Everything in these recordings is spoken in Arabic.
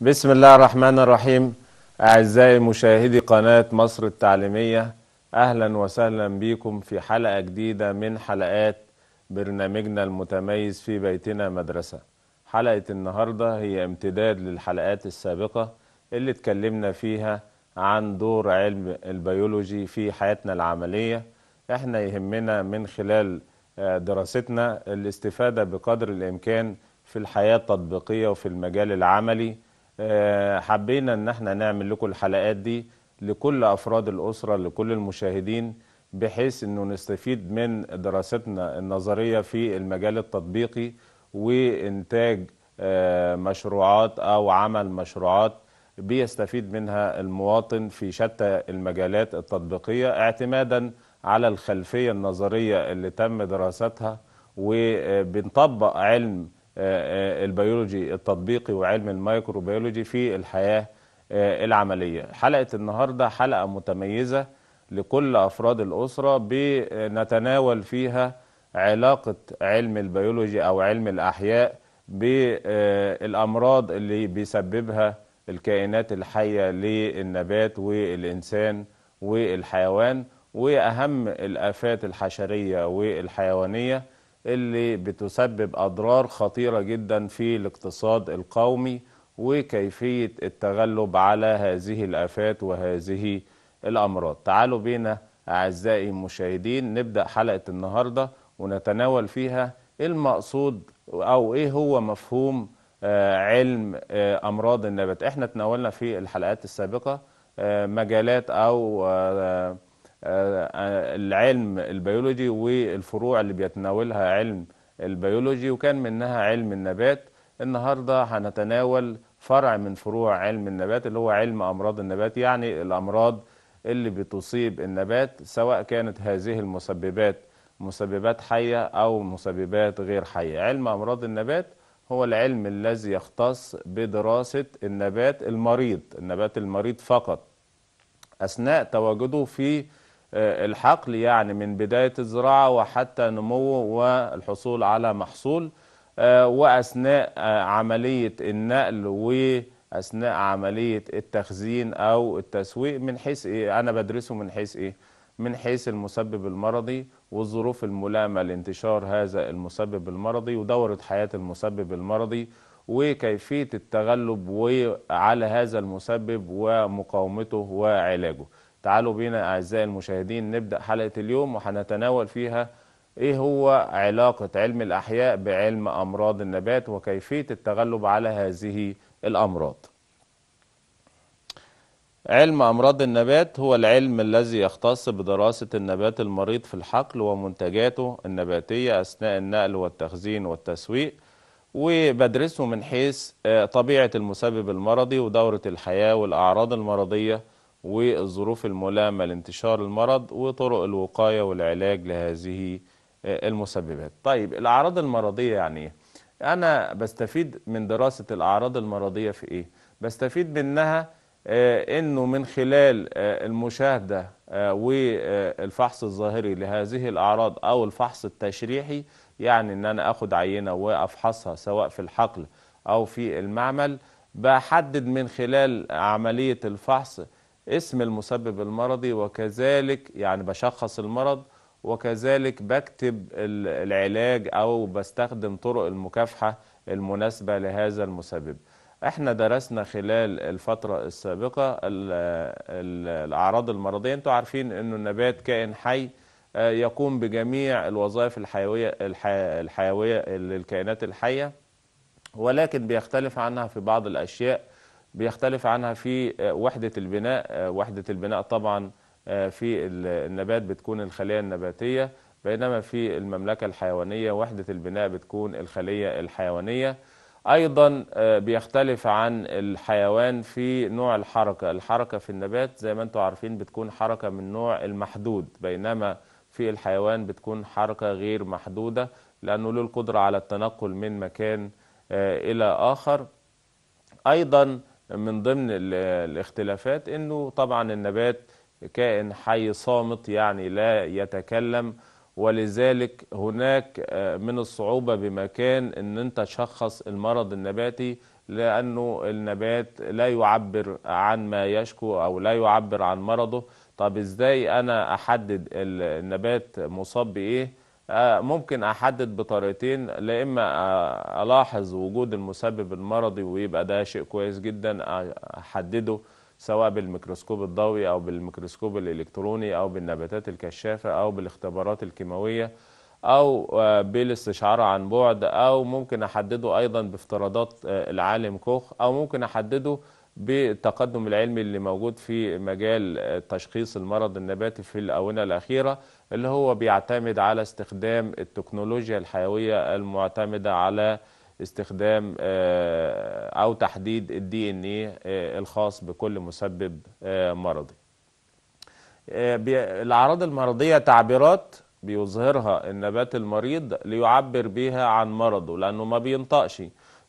بسم الله الرحمن الرحيم أعزائي مشاهدي قناة مصر التعليمية أهلا وسهلا بكم في حلقة جديدة من حلقات برنامجنا المتميز في بيتنا مدرسة حلقة النهاردة هي امتداد للحلقات السابقة اللي اتكلمنا فيها عن دور علم البيولوجي في حياتنا العملية احنا يهمنا من خلال آه، دراستنا الاستفادة بقدر الإمكان في الحياة التطبيقية وفي المجال العملي آه، حبينا ان احنا نعمل لكم الحلقات دي لكل افراد الاسره لكل المشاهدين بحيث انه نستفيد من دراستنا النظريه في المجال التطبيقي وانتاج آه، مشروعات او عمل مشروعات بيستفيد منها المواطن في شتى المجالات التطبيقيه اعتمادا على الخلفيه النظريه اللي تم دراستها وبنطبق علم آه، آه، البيولوجي التطبيقي وعلم الميكروبيولوجي في الحياة آه، العملية حلقة النهاردة حلقة متميزة لكل أفراد الأسرة بنتناول فيها علاقة علم البيولوجي أو علم الأحياء بالأمراض اللي بيسببها الكائنات الحية للنبات والإنسان والحيوان وأهم الآفات الحشرية والحيوانية اللي بتسبب أضرار خطيرة جدا في الاقتصاد القومي وكيفية التغلب على هذه الآفات وهذه الأمراض تعالوا بينا أعزائي المشاهدين نبدأ حلقة النهاردة ونتناول فيها المقصود أو إيه هو مفهوم آه، علم آه، أمراض النبات إحنا تناولنا في الحلقات السابقة آه، مجالات أو آه، آه، العلم البيولوجي والفروع اللي بيتناولها علم البيولوجي وكان منها علم النبات النهارده هنتناول فرع من فروع علم النبات اللي هو علم امراض النبات يعني الامراض اللي بتصيب النبات سواء كانت هذه المسببات مسببات حيه او مسببات غير حيه علم امراض النبات هو العلم الذي يختص بدراسه النبات المريض النبات المريض فقط اثناء تواجده في آه، الحقل يعني من بداية الزراعة وحتى نموه والحصول على محصول آه، وأثناء آه، عملية النقل وأثناء عملية التخزين أو التسويق من حيث إيه؟ أنا بدرسه من حيث إيه؟ من حيث المسبب المرضي والظروف الملائمة لانتشار هذا المسبب المرضي ودورة حياة المسبب المرضي وكيفية التغلب على هذا المسبب ومقاومته وعلاجه تعالوا بينا أعزائي المشاهدين نبدأ حلقة اليوم وهنتناول فيها إيه هو علاقة علم الأحياء بعلم أمراض النبات وكيفية التغلب على هذه الأمراض علم أمراض النبات هو العلم الذي يختص بدراسة النبات المريض في الحقل ومنتجاته النباتية أثناء النقل والتخزين والتسويق وبدرسه من حيث آه، طبيعة المسبب المرضي ودورة الحياة والأعراض المرضية والظروف الملائمة لانتشار المرض وطرق الوقاية والعلاج لهذه آه، المسببات طيب الأعراض المرضية يعني إيه؟ أنا بستفيد من دراسة الأعراض المرضية في إيه؟ بستفيد منها آه، أنه من خلال آه، المشاهدة والفحص الظاهري لهذه الأعراض أو الفحص التشريحي يعني أن أنا أخد عينة وأفحصها سواء في الحقل أو في المعمل بحدد من خلال عملية الفحص اسم المسبب المرضي وكذلك يعني بشخص المرض وكذلك بكتب العلاج او بستخدم طرق المكافحه المناسبه لهذا المسبب احنا درسنا خلال الفتره السابقه الاعراض المرضيه انتوا عارفين انه النبات كائن حي آه، يقوم بجميع الوظائف الحيويه الحيويه للكائنات الحيه ولكن بيختلف عنها في بعض الاشياء بيختلف عنها في آه، وحدة البناء آه، وحدة البناء طبعا آه، في النبات بتكون الخلية النباتية بينما في المملكة الحيوانية وحدة البناء بتكون الخلية الحيوانية أيضا بيختلف عن الحيوان في نوع الحركة الحركة في النبات زي ما أنتم عارفين بتكون حركة من نوع المحدود بينما في الحيوان بتكون حركة غير محدودة لأنه له القدرة على التنقل من مكان إلى آخر أيضا من ضمن الاختلافات انه طبعا النبات كائن حي صامت يعني لا يتكلم ولذلك هناك آه، من الصعوبة بمكان ان انت تشخص المرض النباتي لانه النبات لا يعبر عن ما يشكو او لا يعبر عن مرضه طب ازاي انا احدد النبات مصاب بايه آه، ممكن احدد بطريقتين لا اما آه، الاحظ وجود المسبب المرضي ويبقى ده شيء كويس جدا احدده سواء بالميكروسكوب الضوئي او بالميكروسكوب الالكتروني او بالنباتات الكشافه او بالاختبارات الكيماويه او آه، بالاستشعار عن بعد او ممكن احدده ايضا بافتراضات العالم كوخ او ممكن احدده بالتقدم العلمي اللي موجود في مجال تشخيص المرض النباتي في الآونة الأخيرة اللي هو بيعتمد على استخدام التكنولوجيا الحيوية المعتمدة على استخدام آه، أو تحديد الدي ان ايه الخاص بكل مسبب آه، مرضي آه، الأعراض المرضية تعبيرات بيظهرها النبات المريض ليعبر بها عن مرضه لأنه ما بينطقش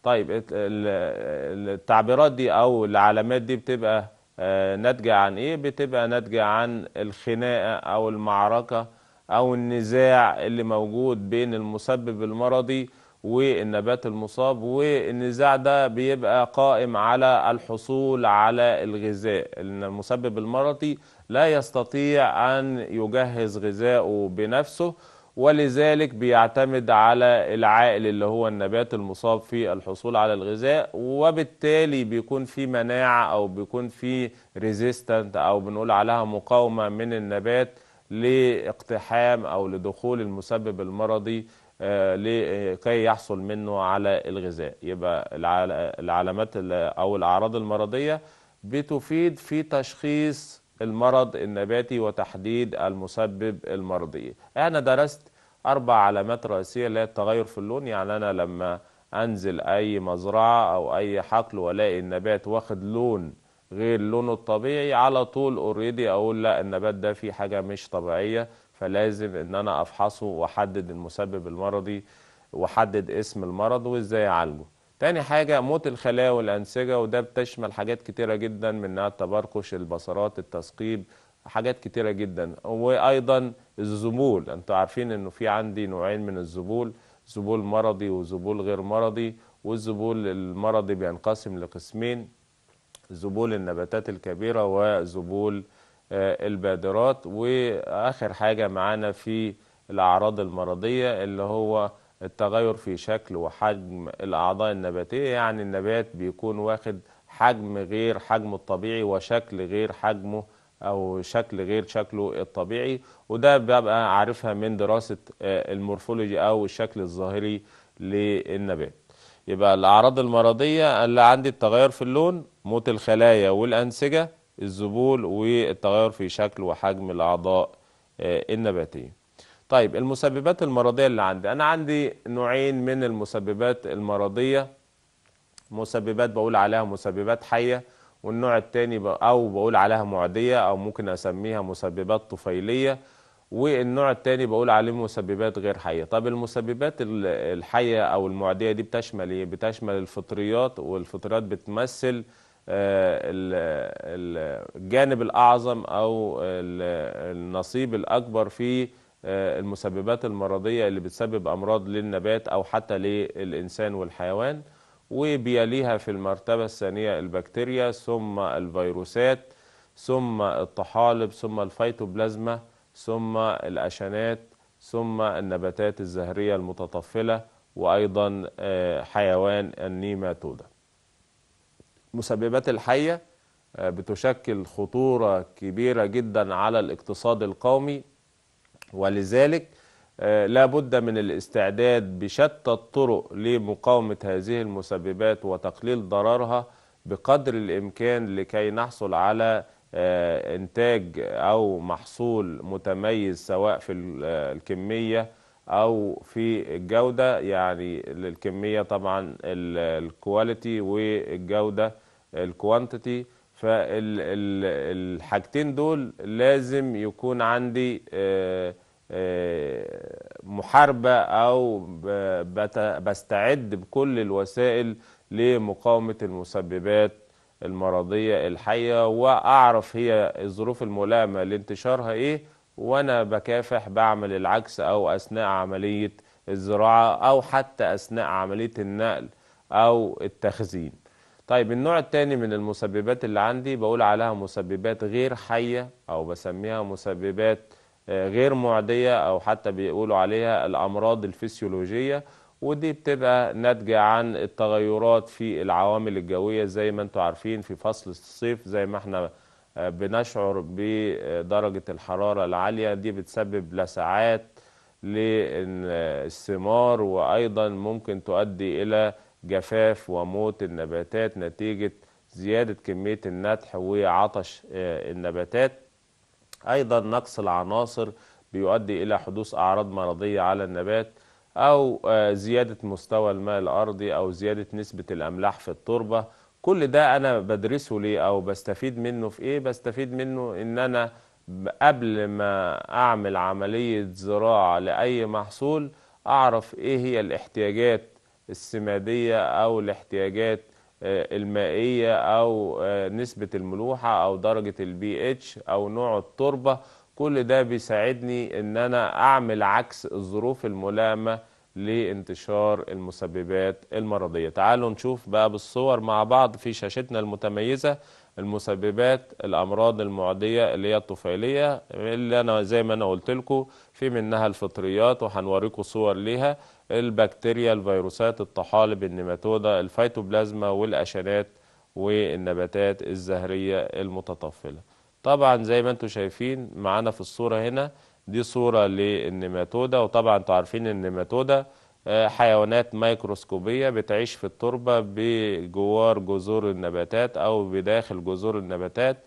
طيب التعبيرات دي او العلامات دي بتبقى آه، ناتجه عن ايه بتبقى ناتجه عن الخناقه او المعركه او النزاع اللي موجود بين المسبب المرضي والنبات المصاب والنزاع ده بيبقى قائم على الحصول على الغذاء ان المسبب المرضي لا يستطيع ان يجهز غذائه بنفسه ولذلك بيعتمد على العائل اللي هو النبات المصاب في الحصول على الغذاء وبالتالي بيكون في مناعة أو بيكون في ريزيستنت أو بنقول عليها مقاومة من النبات لاقتحام أو لدخول المسبب المرضي آه، لكي يحصل منه على الغذاء يبقى العلامات أو الأعراض المرضية بتفيد في تشخيص المرض النباتي وتحديد المسبب المرضي أنا درست أربع علامات رئيسية اللي هي التغير في اللون يعني أنا لما أنزل أي مزرعة أو أي حقل وألاقي النبات واخد لون غير لونه الطبيعي على طول اوريدي أقول لا النبات ده فيه حاجة مش طبيعية فلازم إن أنا أفحصه وأحدد المسبب المرضي وأحدد اسم المرض وإزاي أعالجه. تاني حاجة موت الخلايا والأنسجة وده بتشمل حاجات كتيرة جدا منها التبركش البصرات التثقيب حاجات كتيرة جدا وأيضا الذبول أنتوا عارفين أنه في عندي نوعين من الذبول ذبول مرضي وزبول غير مرضي والزبول المرضي بينقسم لقسمين ذبول النباتات الكبيرة وزبول آه، البادرات وآخر حاجة معانا في الأعراض المرضية اللي هو التغير في شكل وحجم الأعضاء النباتية يعني النبات بيكون واخد حجم غير حجمه الطبيعي وشكل غير حجمه او شكل غير شكله الطبيعي وده ببقى عارفها من دراسه آه، المورفولوجي او الشكل الظاهري للنبات يبقى الاعراض المرضيه اللي عندي التغير في اللون موت الخلايا والانسجه الذبول والتغير في شكل وحجم الاعضاء آه، النباتيه طيب المسببات المرضيه اللي عندي انا عندي نوعين من المسببات المرضيه مسببات بقول عليها مسببات حيه والنوع الثاني او بقول عليها معديه او ممكن اسميها مسببات طفيليه والنوع الثاني بقول عليه مسببات غير حيه طب المسببات الحيه او المعديه دي بتشمل ايه بتشمل الفطريات والفطريات بتمثل آه، الجانب الاعظم او النصيب الاكبر في آه، المسببات المرضيه اللي بتسبب امراض للنبات او حتى للانسان والحيوان وبيليها في المرتبة الثانية البكتيريا ثم الفيروسات ثم الطحالب ثم الفيتوبلازما ثم الأشنات ثم النباتات الزهرية المتطفلة وأيضا آه، حيوان النيماتودا مسببات الحية آه، بتشكل خطورة كبيرة جدا على الاقتصاد القومي ولذلك آه، لابد من الاستعداد بشتى الطرق لمقاومة هذه المسببات وتقليل ضررها بقدر الإمكان لكي نحصل على آه، إنتاج أو محصول متميز سواء في آه، الكمية أو في الجودة يعني الكمية طبعا الكواليتي والجودة الكوانتيتي فالحاجتين دول لازم يكون عندي آه محاربة أو بستعد بكل الوسائل لمقاومة المسببات المرضية الحية وأعرف هي الظروف الملائمة لانتشارها إيه وأنا بكافح بعمل العكس أو أثناء عملية الزراعة أو حتى أثناء عملية النقل أو التخزين طيب النوع الثاني من المسببات اللي عندي بقول عليها مسببات غير حية أو بسميها مسببات غير معدية أو حتى بيقولوا عليها الأمراض الفسيولوجية ودي بتبقى ناتجة عن التغيرات في العوامل الجوية زي ما انتم عارفين في فصل الصيف زي ما احنا بنشعر بدرجة الحرارة العالية دي بتسبب لسعات للثمار وأيضا ممكن تؤدي إلى جفاف وموت النباتات نتيجة زيادة كمية النتح وعطش النباتات أيضا نقص العناصر بيؤدي إلى حدوث أعراض مرضية على النبات أو آه، زيادة مستوى الماء الأرضي أو زيادة نسبة الأملاح في التربة كل ده أنا بدرسه ليه أو بستفيد منه في إيه بستفيد منه إن أنا قبل ما أعمل عملية زراعة لأي محصول أعرف إيه هي الاحتياجات السمادية أو الاحتياجات آه، المائية أو آه، نسبة الملوحة أو درجة البي اتش أو نوع التربة كل ده بيساعدني إن أنا أعمل عكس الظروف الملائمة لانتشار المسببات المرضية تعالوا نشوف بقى بالصور مع بعض في شاشتنا المتميزة المسببات الأمراض المعدية اللي هي الطفيلية اللي أنا زي ما أنا قلت لكم في منها الفطريات وهنوريكم صور ليها البكتيريا الفيروسات الطحالب النيماتودا الفيتوبلازما والأشنات والنباتات الزهرية المتطفلة طبعا زي ما انتم شايفين معانا في الصورة هنا دي صورة للنيماتودا وطبعا انتم عارفين النيماتودا آه، حيوانات ميكروسكوبية بتعيش في التربة بجوار جذور النباتات أو بداخل جذور النباتات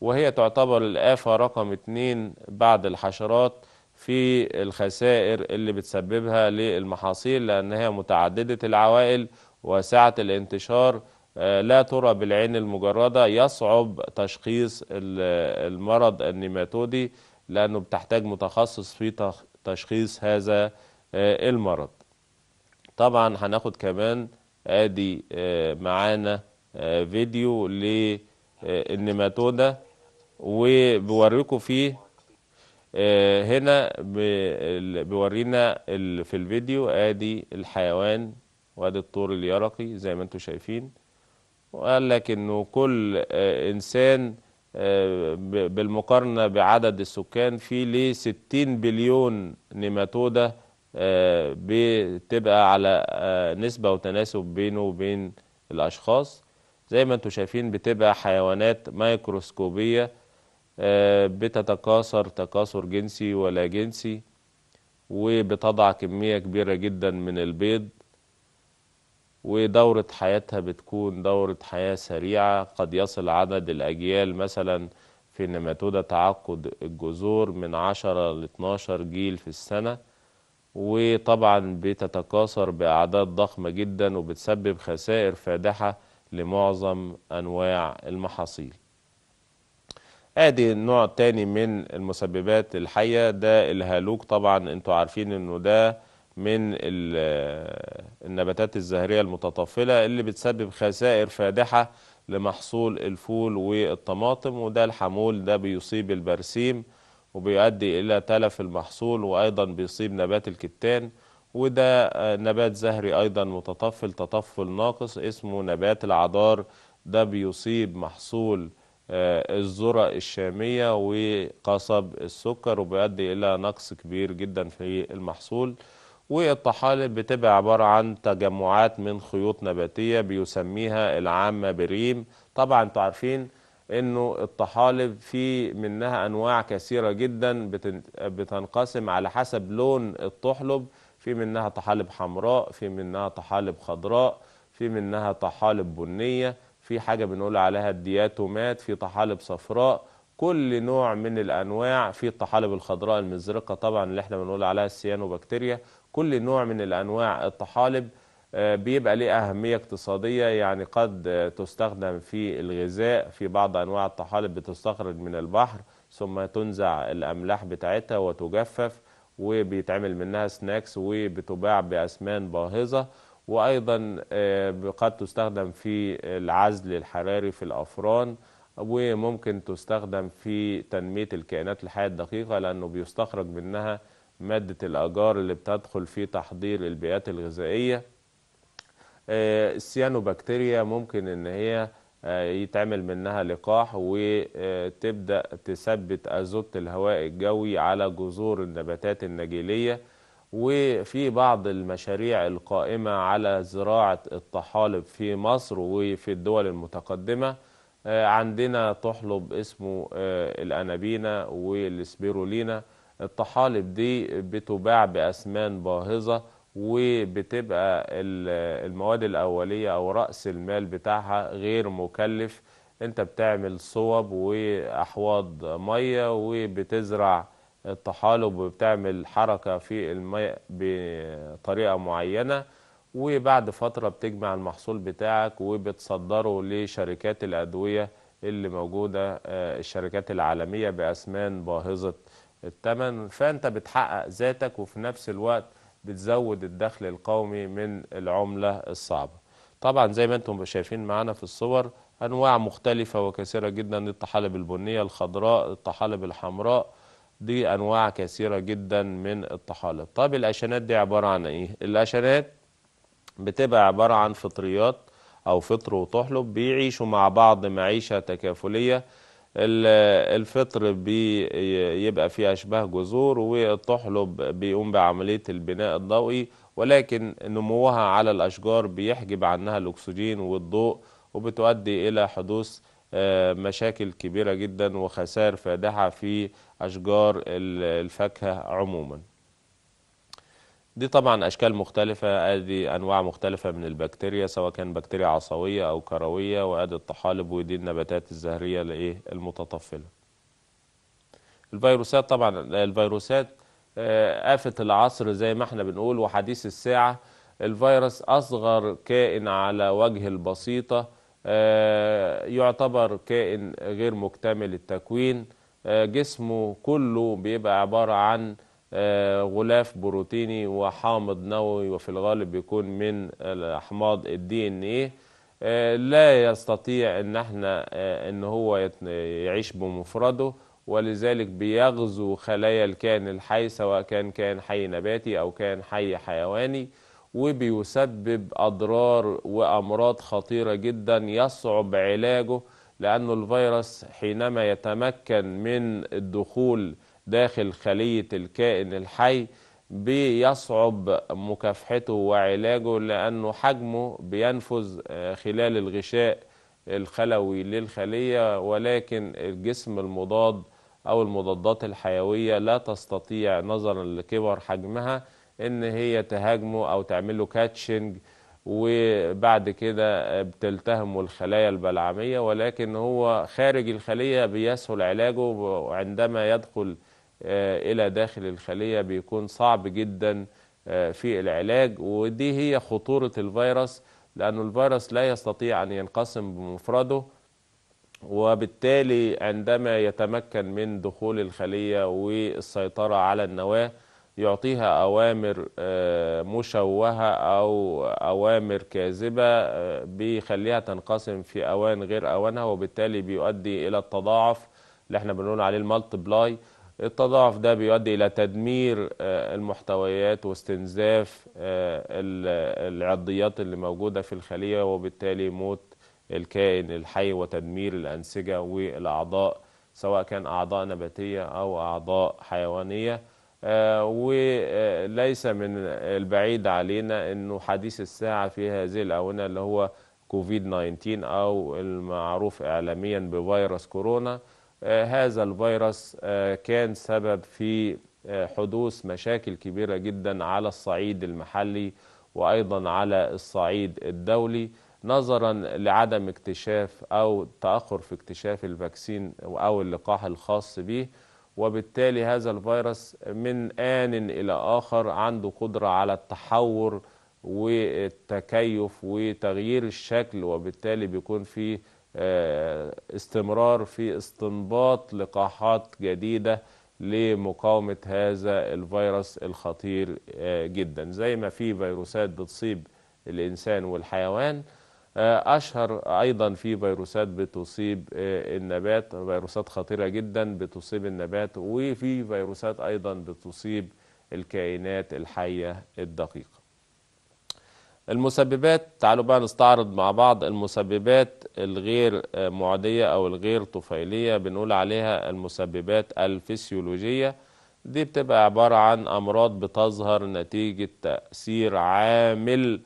وهي تعتبر الآفة رقم اتنين بعد الحشرات في الخسائر اللي بتسببها للمحاصيل لأنها متعددة العوائل وسعة الانتشار آه، لا ترى بالعين المجردة يصعب تشخيص المرض النيماتودي لأنه بتحتاج متخصص في تشخيص هذا آه، المرض طبعا هناخد كمان ادي آه، معانا فيديو للنيماتودا وبوريكم فيه آه، هنا بيورينا في الفيديو ادي الحيوان وادي الطور اليرقي زي ما انتم شايفين وقال لك انه كل آه، انسان آه، بالمقارنة بعدد السكان في ليه 60 بليون نيماتودة بتبقى على نسبة وتناسب بينه وبين الأشخاص زي ما انتم شايفين بتبقى حيوانات مايكروسكوبيه آه، بتتكاثر تكاثر جنسي ولا جنسي وبتضع كمية كبيرة جدا من البيض ودورة حياتها بتكون دورة حياة سريعة قد يصل عدد الأجيال مثلا في نماتودة تعقد الجذور من 10 ل 12 جيل في السنة وطبعا بتتكاثر بأعداد ضخمة جدا وبتسبب خسائر فادحة لمعظم أنواع المحاصيل ادي النوع التاني من المسببات الحية ده الهالوك طبعا انتوا عارفين انه ده من النباتات الزهرية المتطفلة اللي بتسبب خسائر فادحة لمحصول الفول والطماطم وده الحمول ده بيصيب البرسيم وبيؤدي إلى تلف المحصول وأيضا بيصيب نبات الكتان وده نبات زهري أيضا متطفل تطفل ناقص اسمه نبات العذار ده بيصيب محصول آه، الذرة الشامية وقصب السكر وبيؤدي إلى نقص كبير جدا في المحصول والطحالب بتبقى عبارة عن تجمعات من خيوط نباتية بيسميها العامة بريم طبعا انتوا عارفين انه الطحالب في منها انواع كثيرة جدا بتنقسم على حسب لون الطحلب في منها طحالب حمراء في منها طحالب خضراء في منها طحالب بنية في حاجة بنقول عليها الدياتومات في طحالب صفراء كل نوع من الأنواع في الطحالب الخضراء المزرقة طبعا اللي احنا بنقول عليها السيانوبكتيريا كل نوع من الأنواع الطحالب آه، بيبقى ليه أهمية اقتصادية يعني قد تستخدم في الغذاء في بعض أنواع الطحالب بتستخرج من البحر ثم تنزع الأملاح بتاعتها وتجفف وبيتعمل منها سناكس وبتباع بأسمان باهظة وأيضا آه، قد تستخدم في العزل الحراري في الأفران وممكن تستخدم في تنمية الكائنات الحية الدقيقة لأنه بيستخرج منها مادة الأجار اللي بتدخل في تحضير البيئات الغذائية آه، السيانوبكتيريا ممكن ان هي آه، يتعمل منها لقاح وتبدأ تثبت أزوت الهواء الجوي على جذور النباتات النجيلية وفي بعض المشاريع القائمة على زراعة الطحالب في مصر وفي الدول المتقدمة آه، عندنا طحلب اسمه آه، الأنابينا والسبيرولينا الطحالب دي بتباع بأسمان باهظة وبتبقى المواد الأولية أو رأس المال بتاعها غير مكلف انت بتعمل صوب وأحواض مية وبتزرع الطحالب وبتعمل حركة في الماء بطريقة معينة وبعد فترة بتجمع المحصول بتاعك وبتصدره لشركات الأدوية اللي موجودة آه، الشركات العالمية بأسمان باهظة الثمن فأنت بتحقق ذاتك وفي نفس الوقت بتزود الدخل القومي من العملة الصعبة طبعا زي ما انتم شايفين معانا في الصور أنواع مختلفة وكثيرة جدا الطحالب البنية الخضراء الطحالب الحمراء دي أنواع كثيرة جدا من الطحالب طب الاشنات دي عبارة عن إيه؟ الاشنات بتبقى عبارة عن فطريات أو فطر وطحلب بيعيشوا مع بعض معيشة تكافلية الفطر بيبقى فيه أشباه جذور والطحلب بيقوم بعملية البناء الضوئي ولكن نموها على الأشجار بيحجب عنها الأكسجين والضوء وبتؤدي إلى حدوث آه، مشاكل كبيرة جدا وخسائر فادحة في أشجار الفاكهة عموما دي طبعا أشكال مختلفة أدي أنواع مختلفة من البكتيريا سواء كان بكتيريا عصوية أو كروية وأدي الطحالب ودي النباتات الزهرية لإيه المتطفلة الفيروسات طبعا الفيروسات آه، آفة العصر زي ما احنا بنقول وحديث الساعة الفيروس أصغر كائن على وجه البسيطة آه، يعتبر كائن غير مكتمل التكوين آه، جسمه كله بيبقى عبارة عن آه، غلاف بروتيني وحامض نووي وفي الغالب بيكون من الأحماض الدي ان ايه لا يستطيع ان احنا ان هو يعيش بمفرده ولذلك بيغزو خلايا الكائن الحي سواء كان كائن حي نباتي او كان حي حيواني وبيسبب أضرار وأمراض خطيرة جدا يصعب علاجه لأن الفيروس حينما يتمكن من الدخول داخل خلية الكائن الحي بيصعب مكافحته وعلاجه لأنه حجمه بينفذ آه، خلال الغشاء الخلوي للخلية ولكن الجسم المضاد أو المضادات الحيوية لا تستطيع نظرا لكبر حجمها ان هي تهاجمه او تعمل له كاتشنج وبعد كده بتلتهمه الخلايا البلعمية ولكن هو خارج الخلية بيسهل علاجه وعندما يدخل آه، إلى داخل الخلية بيكون صعب جدا آه، في العلاج ودي هي خطورة الفيروس لأن الفيروس لا يستطيع أن ينقسم بمفرده وبالتالي عندما يتمكن من دخول الخلية والسيطرة على النواة يعطيها أوامر آه، مشوهة أو أوامر كاذبة آه، بيخليها تنقسم في أوان غير أوانها وبالتالي بيؤدي إلى التضاعف اللي احنا بنقول عليه بلاي التضاعف ده بيؤدي إلى تدمير آه، المحتويات واستنزاف العضيات اللي موجودة في الخلية وبالتالي موت الكائن الحي وتدمير الأنسجة والأعضاء سواء كان أعضاء نباتية أو أعضاء حيوانية آه، وليس من البعيد علينا أنه حديث الساعة في هذه الأونة اللي هو كوفيد 19 أو المعروف إعلاميا بفيروس كورونا آه، هذا الفيروس آه، كان سبب في حدوث مشاكل كبيرة جدا على الصعيد المحلي وأيضا على الصعيد الدولي نظرا لعدم اكتشاف أو تأخر في اكتشاف الفاكسين أو اللقاح الخاص به وبالتالي هذا الفيروس من آن إلى آخر عنده قدرة على التحور والتكيف وتغيير الشكل وبالتالي بيكون في آه، استمرار في استنباط لقاحات جديدة لمقاومة هذا الفيروس الخطير آه، جدا زي ما في فيروسات بتصيب الإنسان والحيوان آه، أشهر أيضا في فيروسات بتصيب آه، النبات فيروسات خطيرة جدا بتصيب النبات وفي فيروسات أيضا بتصيب الكائنات الحية الدقيقة المسببات تعالوا بقى نستعرض مع بعض المسببات الغير آه، معدية أو الغير طفيلية بنقول عليها المسببات الفسيولوجية دي بتبقى عبارة عن أمراض بتظهر نتيجة تأثير عامل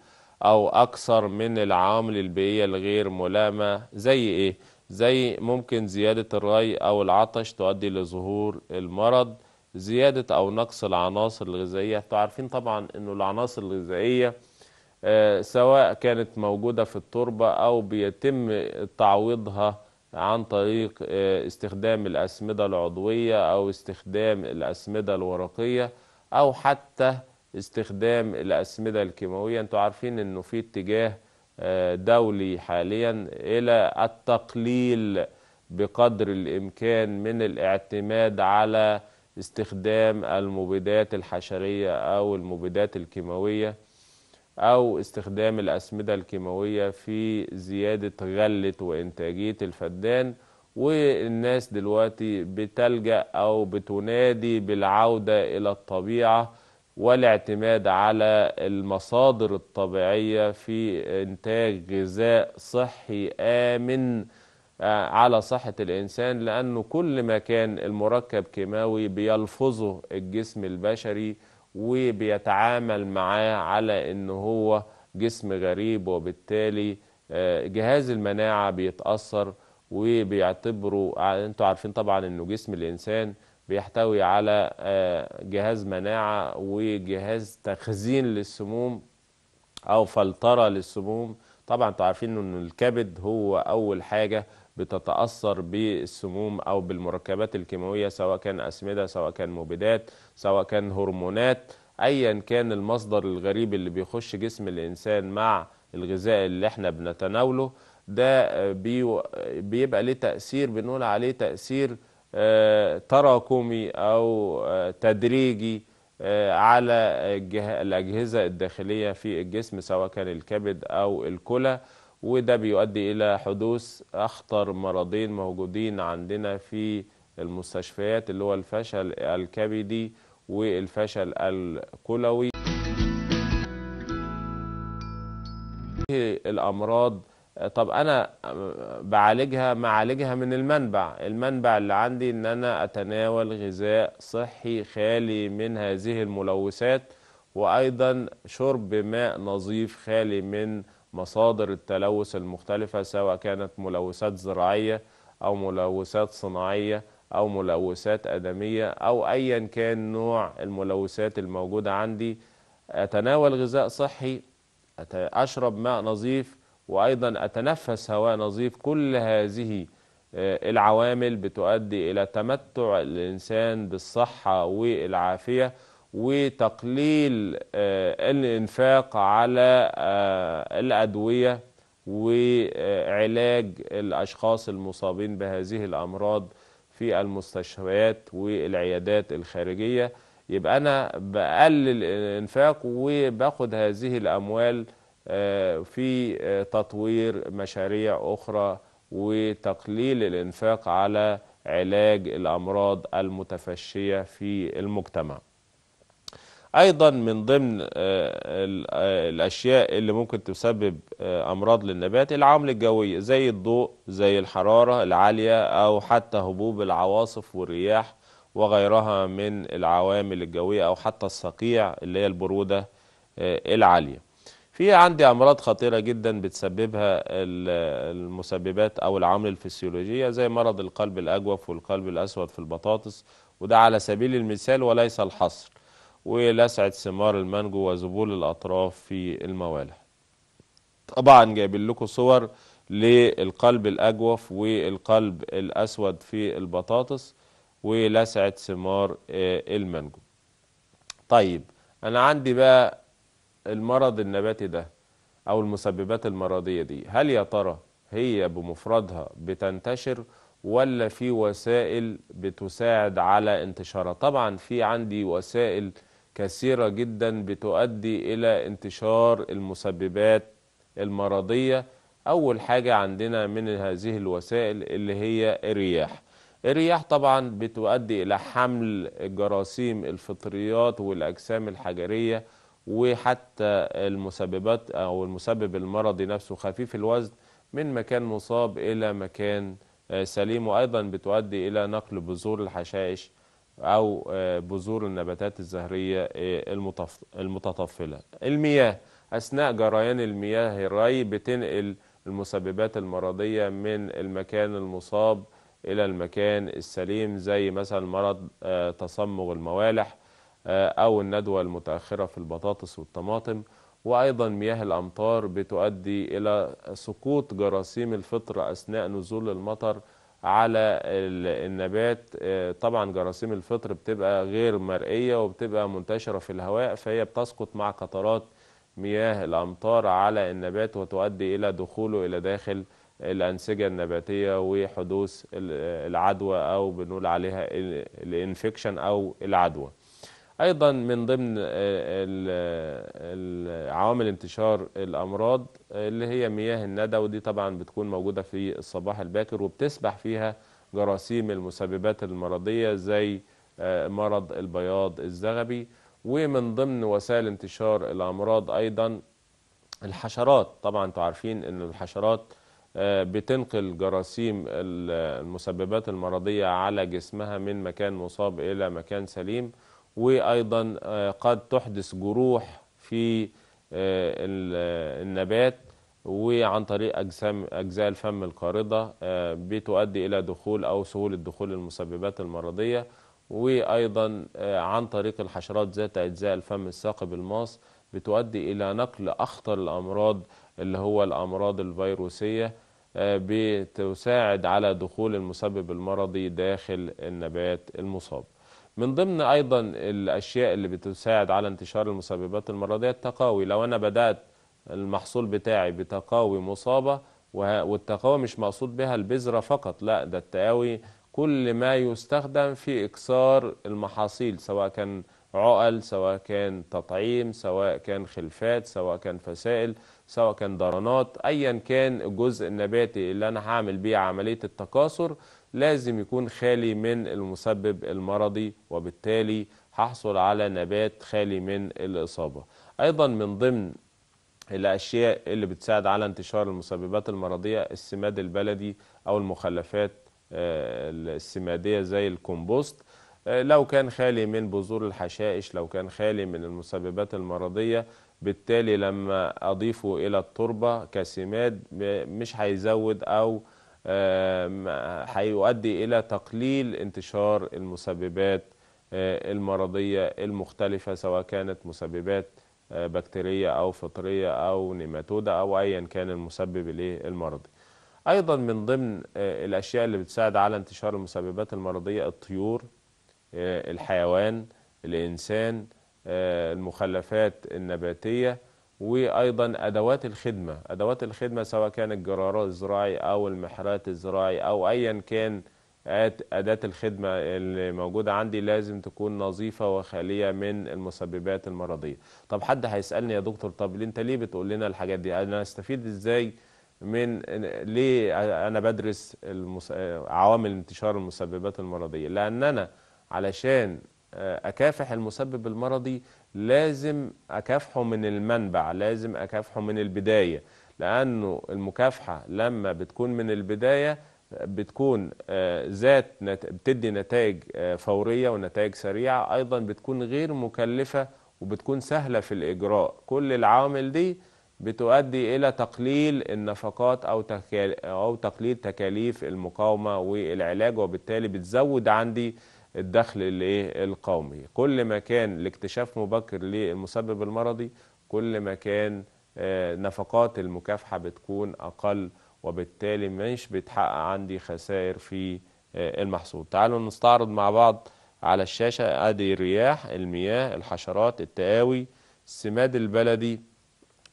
أو أكثر من العوامل البيئية الغير ملائمة زي إيه؟ زي ممكن زيادة الري أو العطش تؤدي لظهور المرض زيادة أو نقص العناصر الغذائية انتوا عارفين طبعا أنه العناصر الغذائية آه، سواء كانت موجودة في التربة أو بيتم تعويضها عن طريق آه، استخدام الأسمدة العضوية أو استخدام الأسمدة الورقية أو حتى استخدام الأسمدة الكيماوية انتوا عارفين انه في اتجاه آه، دولي حاليا إلى التقليل بقدر الإمكان من الاعتماد على استخدام المبيدات الحشرية أو المبيدات الكيماوية أو استخدام الأسمدة الكيماوية في زيادة غلة وإنتاجية الفدان والناس دلوقتي بتلجأ أو بتنادي بالعودة إلى الطبيعة والاعتماد على المصادر الطبيعية في إنتاج غذاء صحي آمن آه، على صحة الإنسان لأنه كل ما كان المركب كيماوي بيلفظه الجسم البشري وبيتعامل معاه على إن هو جسم غريب وبالتالي آه، جهاز المناعة بيتأثر وبيعتبروا آه، انتوا عارفين طبعا انه جسم الانسان بيحتوي على آه، جهاز مناعة وجهاز تخزين للسموم أو فلترة للسموم طبعا انتوا عارفين ان الكبد هو اول حاجه بتتاثر بالسموم او بالمركبات الكيماويه سواء كان اسمده سواء كان مبيدات سواء كان هرمونات ايا كان المصدر الغريب اللي بيخش جسم الانسان مع الغذاء اللي احنا بنتناوله ده بيبقى ليه تاثير بنقول عليه تاثير تراكمي أو آه، تدريجي آه، على الأجهزة الداخلية في الجسم سواء كان الكبد أو الكلى وده بيؤدي إلى حدوث أخطر مرضين موجودين عندنا في المستشفيات اللي هو الفشل الكبدي والفشل الكلوي الأمراض طب انا بعالجها معالجها من المنبع المنبع اللي عندي ان انا اتناول غذاء صحي خالي من هذه الملوثات وايضا شرب ماء نظيف خالي من مصادر التلوث المختلفة سواء كانت ملوثات زراعية او ملوثات صناعية او ملوثات ادمية او ايا كان نوع الملوثات الموجودة عندي اتناول غذاء صحي اشرب ماء نظيف وأيضا أتنفس هواء نظيف كل هذه آه، العوامل بتؤدي إلى تمتع الإنسان بالصحة والعافية وتقليل آه، الإنفاق على آه، الأدوية وعلاج الأشخاص المصابين بهذه الأمراض في المستشفيات والعيادات الخارجية يبقى أنا بقلل الإنفاق وباخد هذه الأموال آه، في آه، تطوير مشاريع أخرى وتقليل الإنفاق على علاج الأمراض المتفشية في المجتمع أيضا من ضمن آه، الأشياء اللي ممكن تسبب أمراض للنبات العوامل الجوية زي الضوء زي الحرارة العالية أو حتى هبوب العواصف والرياح وغيرها من العوامل الجوية أو حتى الصقيع اللي هي البرودة العالية في عندي امراض خطيره جدا بتسببها المسببات او العوامل الفسيولوجيه زي مرض القلب الاجوف والقلب الاسود في البطاطس وده على سبيل المثال وليس الحصر ولسعه ثمار المانجو وذبول الاطراف في الموالح طبعا جايب لكم صور للقلب الاجوف والقلب الاسود في البطاطس ولسعه ثمار آه، المانجو طيب انا عندي بقى المرض النباتي ده أو المسببات المرضية دي هل يا ترى هي بمفردها بتنتشر ولا في وسائل بتساعد على انتشارها طبعا في عندي وسائل كثيرة جدا بتؤدي إلى انتشار المسببات المرضية أول حاجة عندنا من هذه الوسائل اللي هي الرياح الرياح طبعا بتؤدي إلى حمل الجراثيم الفطريات والأجسام الحجرية وحتى المسببات أو المسبب المرضي نفسه خفيف الوزن من مكان مصاب إلى مكان آه، سليم وأيضا بتؤدي إلى نقل بذور الحشائش أو آه، بذور النباتات الزهرية آه، المتطفلة المياه أثناء جريان المياه الري بتنقل المسببات المرضية من المكان المصاب إلى المكان السليم زي مثلا مرض تصمغ الموالح آه، أو الندوة المتأخرة في البطاطس والطماطم وأيضا مياه الأمطار بتؤدي إلى سقوط جراثيم الفطر أثناء نزول المطر على النبات آه، طبعا جراثيم الفطر بتبقى غير مرئية وبتبقى منتشرة في الهواء فهي بتسقط مع قطرات مياه الأمطار على النبات وتؤدي إلى دخوله إلى داخل الأنسجة النباتية وحدوث العدوى أو بنقول عليها الانفكشن أو العدوى ايضا من ضمن آه، آه، عوامل انتشار الامراض اللي هي مياه الندى ودي طبعا بتكون موجوده في الصباح الباكر وبتسبح فيها جراثيم المسببات المرضيه زي آه، مرض البياض الزغبي ومن ضمن وسائل انتشار الامراض ايضا الحشرات طبعا انتوا عارفين ان الحشرات بتنقل جراثيم المسببات المرضيه على جسمها من مكان مصاب الى مكان سليم وأيضا آه، قد تحدث جروح في آه، النبات وعن طريق أجسام أجزاء الفم القارضه آه، بتؤدي إلى دخول أو سهولة دخول المسببات المرضية وأيضا عن طريق الحشرات ذات أجزاء الفم الثاقب الماص بتؤدي إلى نقل أخطر الأمراض اللي هو الأمراض الفيروسية بتساعد على دخول المسبب المرضي داخل النبات المصاب من ضمن أيضا الأشياء اللي بتساعد على انتشار المسببات المرضية التقاوي لو أنا بدأت المحصول بتاعي بتقاوي مصابة والتقاوي مش مقصود بها البذرة فقط لا ده التقاوي كل ما يستخدم في إكسار المحاصيل سواء كان عقل سواء كان تطعيم سواء كان خلفات سواء كان فسائل سواء كان ضرنات أيا كان الجزء النباتي اللي أنا هعمل بيه عملية التكاثر لازم يكون خالي من المسبب المرضي وبالتالي هحصل على نبات خالي من الإصابة أيضا من ضمن الأشياء اللي بتساعد على انتشار المسببات المرضية السماد البلدي أو المخلفات آه، السمادية زي الكومبوست آه، لو كان خالي من بذور الحشائش لو كان خالي من المسببات المرضية بالتالي لما أضيفه إلى التربة كسماد مش هيزود أو هيؤدي إلى تقليل انتشار المسببات آه، المرضية المختلفة سواء كانت مسببات آه، بكتيرية أو فطرية أو نيماتودة أو أيا كان المسبب المرضي أيضا من ضمن آه، الأشياء اللي بتساعد على انتشار المسببات المرضية الطيور الحيوان الإنسان المخلفات النباتية وايضا ادوات الخدمه ادوات الخدمه سواء كان الجرار الزراعي او المحرات الزراعي او ايا كان اداه الخدمه اللي موجوده عندي لازم تكون نظيفه وخاليه من المسببات المرضيه طب حد هيسالني يا دكتور طب انت ليه بتقول لنا الحاجات دي انا استفيد ازاي من ليه انا بدرس المس... عوامل انتشار المسببات المرضيه لان انا علشان آه، اكافح المسبب المرضي لازم اكافحه من المنبع لازم اكافحه من البدايه لانه المكافحه لما بتكون من البدايه بتكون آه، ذات بتدي نتائج آه، فوريه ونتائج سريعه ايضا بتكون غير مكلفه وبتكون سهله في الاجراء كل العوامل دي بتؤدي الى تقليل النفقات او او تقليل تكاليف المقاومه والعلاج وبالتالي بتزود عندي الدخل إيه؟ القومي كل ما كان الاكتشاف مبكر للمسبب المرضي كل ما كان آه، نفقات المكافحة بتكون أقل وبالتالي مش بتحقق عندي خسائر في آه، المحصول تعالوا نستعرض مع بعض على الشاشة أدي الرياح المياه الحشرات التقاوي السماد البلدي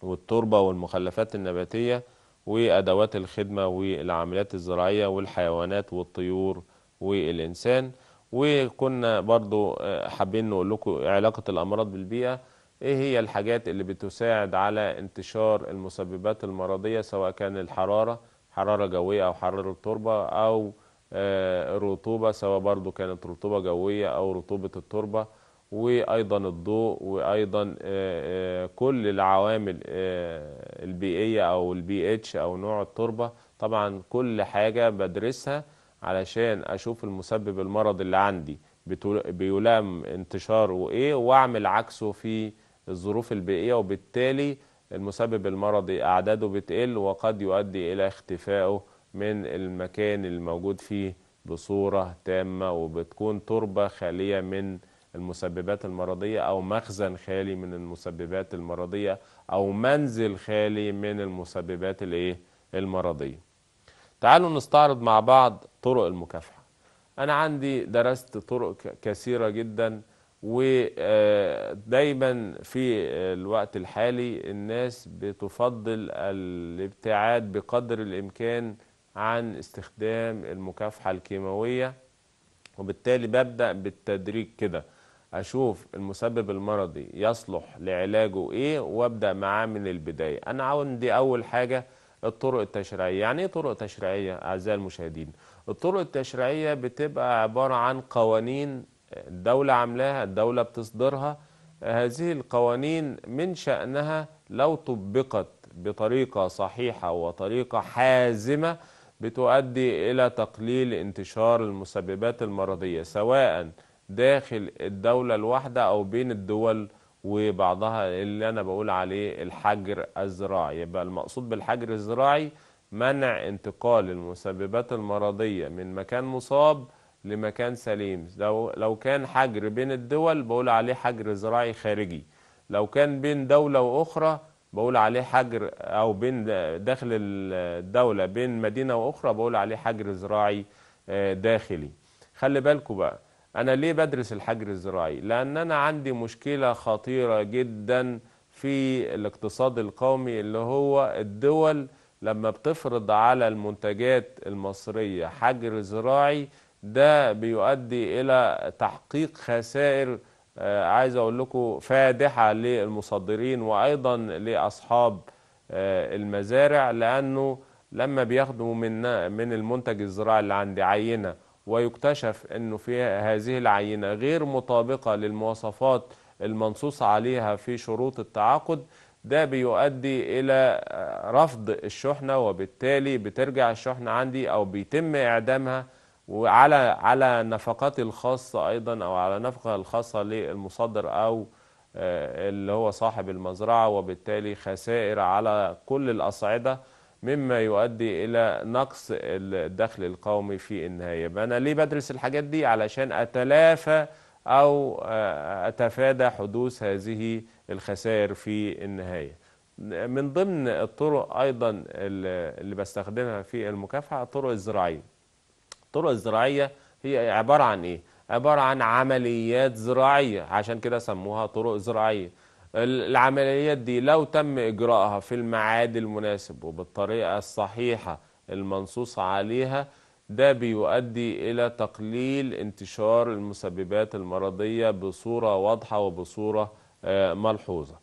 والتربة والمخلفات النباتية وأدوات الخدمة والعمليات الزراعية والحيوانات والطيور والإنسان وكنا برضو آه، حابين نقول لكم علاقة الأمراض بالبيئة إيه هي الحاجات اللي بتساعد على انتشار المسببات المرضية سواء كان الحرارة حرارة جوية أو حرارة تربة أو آه، رطوبة سواء برضو كانت رطوبة جوية أو رطوبة التربة وأيضا الضوء وأيضا آه، كل العوامل البيئية أو البي اتش أو نوع التربة طبعا كل حاجة بدرسها علشان اشوف المسبب المرض اللي عندي بيلام انتشاره ايه واعمل عكسه في الظروف البيئية وبالتالي المسبب المرضي اعداده بتقل وقد يؤدي الى اختفائه من المكان الموجود فيه بصورة تامة وبتكون تربة خالية من المسببات المرضية أو مخزن خالي من المسببات المرضية أو منزل خالي من المسببات المرضية تعالوا نستعرض مع بعض طرق المكافحة أنا عندي درست طرق كثيرة جدا ودايما آه، في الوقت الحالي الناس بتفضل الابتعاد بقدر الإمكان عن استخدام المكافحة الكيماوية وبالتالي ببدأ بالتدريج كده أشوف المسبب المرضي يصلح لعلاجه إيه وأبدأ معاه من البداية أنا عندي أول حاجة الطرق التشريعية يعني ايه طرق تشريعية أعزائي المشاهدين الطرق التشريعية بتبقى عبارة عن قوانين الدولة عاملاها الدولة بتصدرها هذه القوانين من شأنها لو طبقت بطريقة صحيحة وطريقة حازمة بتؤدي إلى تقليل انتشار المسببات المرضية سواء داخل الدولة الواحدة أو بين الدول وبعضها اللي أنا بقول عليه الحجر الزراعي يبقى المقصود بالحجر الزراعي منع انتقال المسببات المرضية من مكان مصاب لمكان سليم لو, لو كان حجر بين الدول بقول عليه حجر زراعي خارجي لو كان بين دولة وأخرى بقول عليه حجر أو بين داخل الدولة بين مدينة وأخرى بقول عليه حجر زراعي آه، داخلي خلي بالكم بقى أنا ليه بدرس الحجر الزراعي؟ لأن أنا عندي مشكلة خطيرة جدا في الاقتصاد القومي اللي هو الدول لما بتفرض على المنتجات المصرية حجر زراعي ده بيؤدي إلى تحقيق خسائر آه، عايز أقول لكم فادحة للمصدرين وأيضا لأصحاب آه، المزارع لأنه لما بياخدوا من من المنتج الزراعي اللي عندي عينة ويكتشف أنه في هذه العينة غير مطابقة للمواصفات المنصوص عليها في شروط التعاقد ده بيؤدي إلى رفض الشحنة وبالتالي بترجع الشحنة عندي أو بيتم إعدامها وعلى على نفقاتي الخاصة أيضا أو على نفقة الخاصة للمصدر أو آه، اللي هو صاحب المزرعة وبالتالي خسائر على كل الأصعدة مما يؤدي إلى نقص الدخل القومي في النهاية أنا ليه بدرس الحاجات دي علشان أتلافى أو أتفادى حدوث هذه الخسائر في النهاية من ضمن الطرق أيضا اللي بستخدمها في المكافحة الطرق الزراعية الطرق الزراعية هي عبارة عن إيه؟ عبارة عن عمليات زراعية عشان كده سموها طرق زراعية العمليات دي لو تم إجراءها في الميعاد المناسب وبالطريقة الصحيحة المنصوص عليها ده بيؤدي إلى تقليل انتشار المسببات المرضية بصورة واضحة وبصورة آه، ملحوظة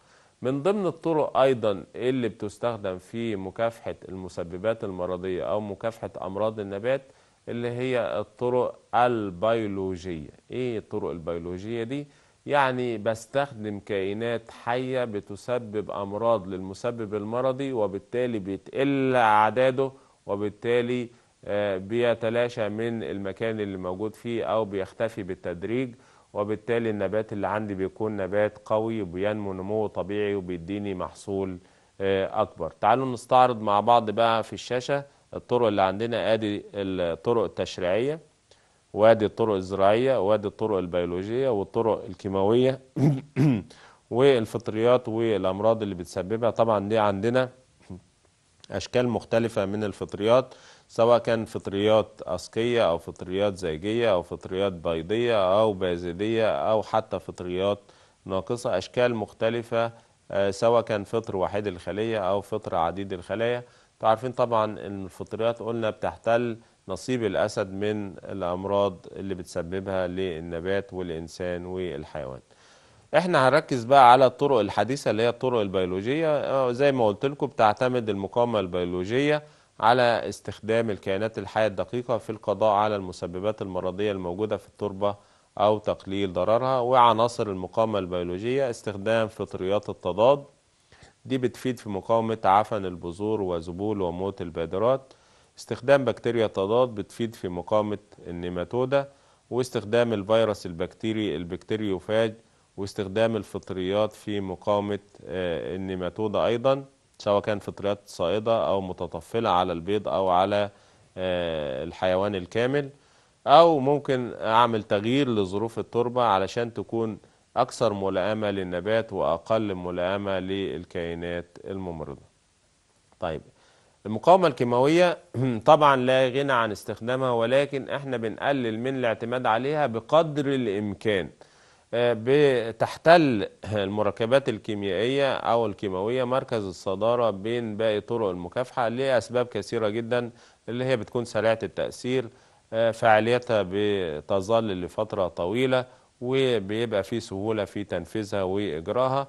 من ضمن الطرق أيضا اللي بتستخدم في مكافحة المسببات المرضية أو مكافحة أمراض النبات اللي هي الطرق البيولوجية إيه الطرق البيولوجية دي؟ يعني بستخدم كائنات حية بتسبب أمراض للمسبب المرضي وبالتالي بتقل أعداده وبالتالي آه، بيتلاشى من المكان اللي موجود فيه أو بيختفي بالتدريج وبالتالي النبات اللي عندي بيكون نبات قوي وبينمو نمو طبيعي وبيديني محصول آه، أكبر تعالوا نستعرض مع بعض بقى في الشاشة الطرق اللي عندنا ادي الطرق التشريعية وادي الطرق الزراعية وادي الطرق البيولوجية والطرق الكيماوية والفطريات والأمراض اللي بتسببها طبعا دي عندنا أشكال مختلفة من الفطريات سواء كان فطريات أسقية أو فطريات زيجية أو فطريات بيضية أو بازدية أو حتى فطريات ناقصة أشكال مختلفة آه، سواء كان فطر وحيد الخلية أو فطر عديد الخلايا عارفين طبعا الفطريات قلنا بتحتل نصيب الأسد من الأمراض اللي بتسببها للنبات والإنسان والحيوان احنا هنركز بقى على الطرق الحديثة اللي هي الطرق البيولوجية آه، زي ما قلت لكم بتعتمد المقاومة البيولوجية على استخدام الكائنات الحية الدقيقة في القضاء على المسببات المرضية الموجودة في التربة أو تقليل ضررها وعناصر المقاومة البيولوجية استخدام فطريات التضاد دي بتفيد في مقاومة عفن البذور وذبول وموت البادرات استخدام بكتيريا تضاد بتفيد في مقاومة النيماتودا واستخدام الفيروس البكتيري البكتيريوفاج واستخدام الفطريات في مقاومة آه، النيماتودا أيضا سواء كان فطريات صائدة أو متطفلة على البيض أو على آه، الحيوان الكامل أو ممكن أعمل تغيير لظروف التربة علشان تكون أكثر ملائمة للنبات وأقل ملائمة للكائنات الممرضة طيب المقاومة الكيماوية طبعا لا غنى عن استخدامها ولكن احنا بنقلل من الاعتماد عليها بقدر الامكان آه، بتحتل المركبات الكيميائية او الكيماوية مركز الصدارة بين باقي طرق المكافحة لاسباب كثيرة جدا اللي هي بتكون سريعة التأثير آه، فعاليتها بتظل لفترة طويلة وبيبقى في سهولة في تنفيذها واجراها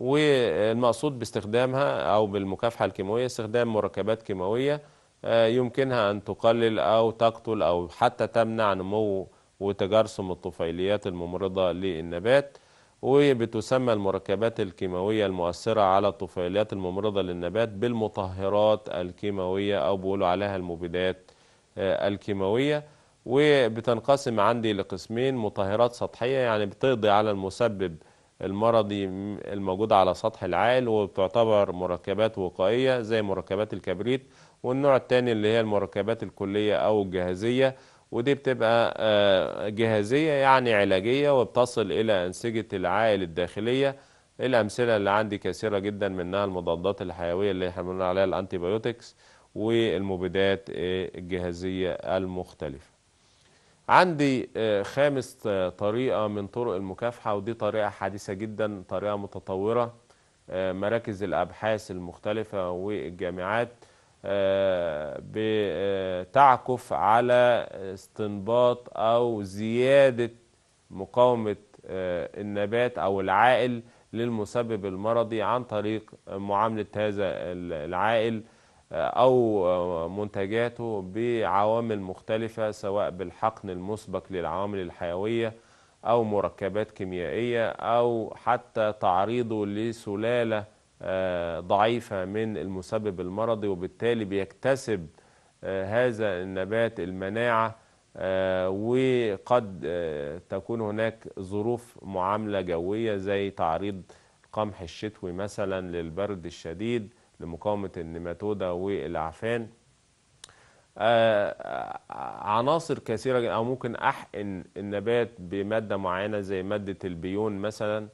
والمقصود باستخدامها أو بالمكافحة الكيماوية استخدام مركبات كيماوية آه، يمكنها أن تقلل أو تقتل أو حتى تمنع نمو وتجرسم الطفيليات الممرضة للنبات وبتسمى المركبات الكيماوية المؤثرة على الطفيليات الممرضة للنبات بالمطهرات الكيماوية أو بيقولوا عليها المبيدات آه، الكيماوية وبتنقسم عندي لقسمين مطهرات سطحية يعني بتقضي على المسبب المرضي الموجود على سطح العال وبتعتبر مركبات وقائية زي مركبات الكبريت والنوع التاني اللي هي المركبات الكلية أو الجهازية ودي بتبقى آه، جهازية يعني علاجية وبتصل إلى أنسجة العائل الداخلية الأمثلة اللي عندي كثيرة جدا منها المضادات الحيوية اللي احنا عليها الأنتيبيوتكس والمبيدات آه، الجهازية المختلفة عندي آه، خامس آه، طريقة من طرق المكافحة ودي طريقة حديثة جدا طريقة متطورة آه، مراكز الأبحاث المختلفة والجامعات بتعكف على استنباط أو زيادة مقاومة النبات أو العائل للمسبب المرضي عن طريق معاملة هذا العائل آه، أو آه، منتجاته بعوامل مختلفة سواء بالحقن المسبق للعوامل الحيوية أو مركبات كيميائية أو حتى تعريضه لسلالة آه، ضعيفة من المسبب المرضي وبالتالي بيكتسب هذا النبات المناعة وقد تكون هناك ظروف معاملة جوية زي تعريض قمح الشتوي مثلا للبرد الشديد لمقاومة النماتودة والعفان آه، آه، عناصر كثيرة أو ممكن أحقن النبات بمادة معينة زي مادة البيون مثلا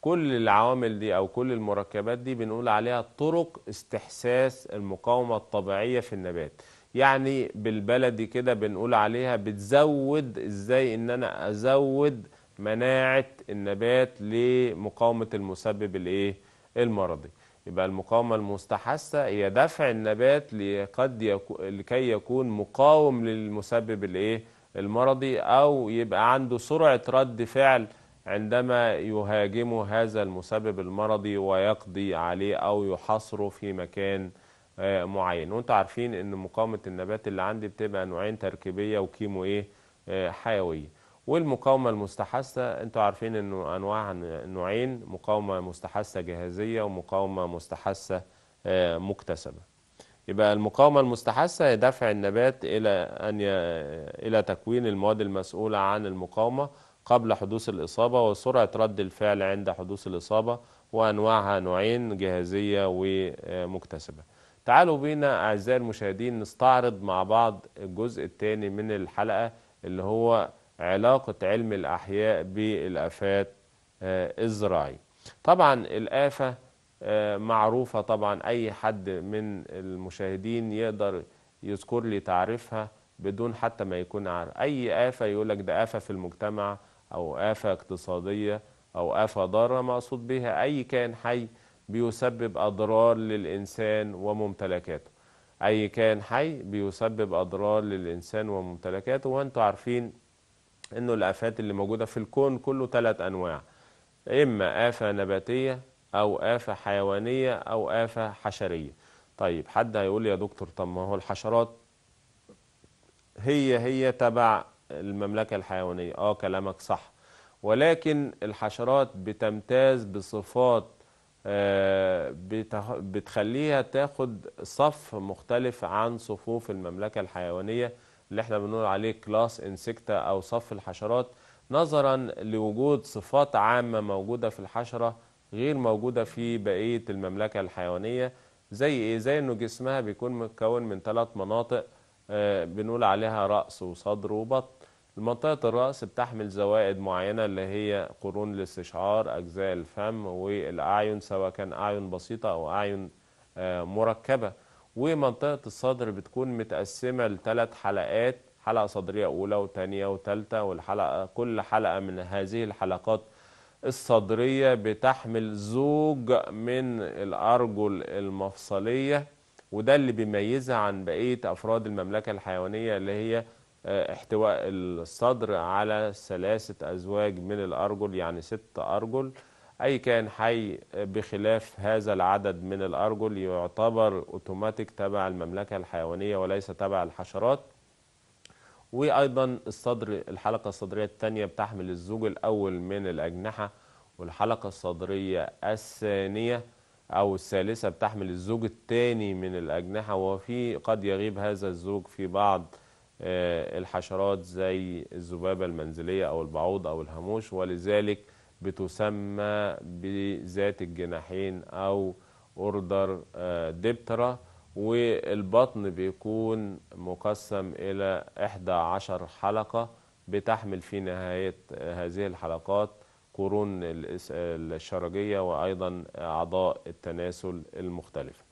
كل العوامل دي أو كل المركبات دي بنقول عليها طرق استحساس المقاومة الطبيعية في النبات يعني بالبلدي كده بنقول عليها بتزود ازاي ان انا ازود مناعة النبات لمقاومة المسبب الايه المرضي يبقى المقاومة المستحثة هي دفع النبات لقد يكو لكي يكون مقاوم للمسبب الايه المرضي أو يبقى عنده سرعة رد فعل عندما يهاجمه هذا المسبب المرضي ويقضي عليه أو يحاصره في مكان آه، معين وانتوا عارفين ان مقاومة النبات اللي عندي بتبقى نوعين تركيبية وكيمو ايه آه، حيوية والمقاومة المستحثة انتوا عارفين انه انواع نوعين مقاومة مستحثة جهازية ومقاومة مستحثة آه، مكتسبة يبقى المقاومة المستحثة هي دفع النبات إلى أن ي... إلى تكوين المواد المسؤولة عن المقاومة قبل حدوث الإصابة وسرعة رد الفعل عند حدوث الإصابة وأنواعها نوعين جهازية ومكتسبة تعالوا بينا أعزائي المشاهدين نستعرض مع بعض الجزء الثاني من الحلقة اللي هو علاقة علم الأحياء بالآفات الزراعية آه، طبعا الآفة آه، معروفة طبعا أي حد من المشاهدين يقدر يذكر لي تعريفها بدون حتى ما يكون عارف أي آفة يقولك ده آفة في المجتمع أو آفة اقتصادية أو آفة ضارة مقصود بها أي كائن حي بيسبب أضرار للإنسان وممتلكاته أي كائن حي بيسبب أضرار للإنسان وممتلكاته وأنتوا عارفين انه الافات اللي موجوده في الكون كله ثلاث انواع اما افه نباتيه او افه حيوانيه او افه حشريه طيب حد هيقول لي يا دكتور طب ما هو الحشرات هي هي تبع المملكه الحيوانيه اه كلامك صح ولكن الحشرات بتمتاز بصفات آه، بتخليها تاخد صف مختلف عن صفوف المملكة الحيوانية اللي احنا بنقول عليه كلاس انسكتا او صف الحشرات نظرا لوجود صفات عامة موجودة في الحشرة غير موجودة في بقية المملكة الحيوانية زي ايه زي انه جسمها بيكون متكون من ثلاث مناطق آه، بنقول عليها رأس وصدر وبطن منطقة الرأس بتحمل زوائد معينة اللي هي قرون الاستشعار أجزاء الفم والأعين سواء كان أعين بسيطة أو أعين آه، مركبة ومنطقة الصدر بتكون متقسمة لثلاث حلقات حلقة صدرية أولى وثانية وثالثة والحلقة كل حلقة من هذه الحلقات الصدرية بتحمل زوج من الأرجل المفصلية وده اللي بيميزها عن بقية أفراد المملكة الحيوانية اللي هي آه، احتواء الصدر على ثلاثة أزواج من الأرجل يعني ست أرجل أي كائن حي بخلاف هذا العدد من الأرجل يعتبر أوتوماتيك تبع المملكة الحيوانية وليس تبع الحشرات وأيضا الصدر الحلقة الصدرية الثانية بتحمل الزوج الأول من الأجنحة والحلقة الصدرية الثانية أو الثالثة بتحمل الزوج الثاني من الأجنحة وفي قد يغيب هذا الزوج في بعض آه، الحشرات زي الذبابة المنزلية أو البعوض أو الهاموش ولذلك بتسمى بذات الجناحين أو أوردر آه، دبترا والبطن بيكون مقسم إلى 11 حلقة بتحمل في نهاية آه، هذه الحلقات قرون آه، الشرجية وأيضا أعضاء التناسل المختلفة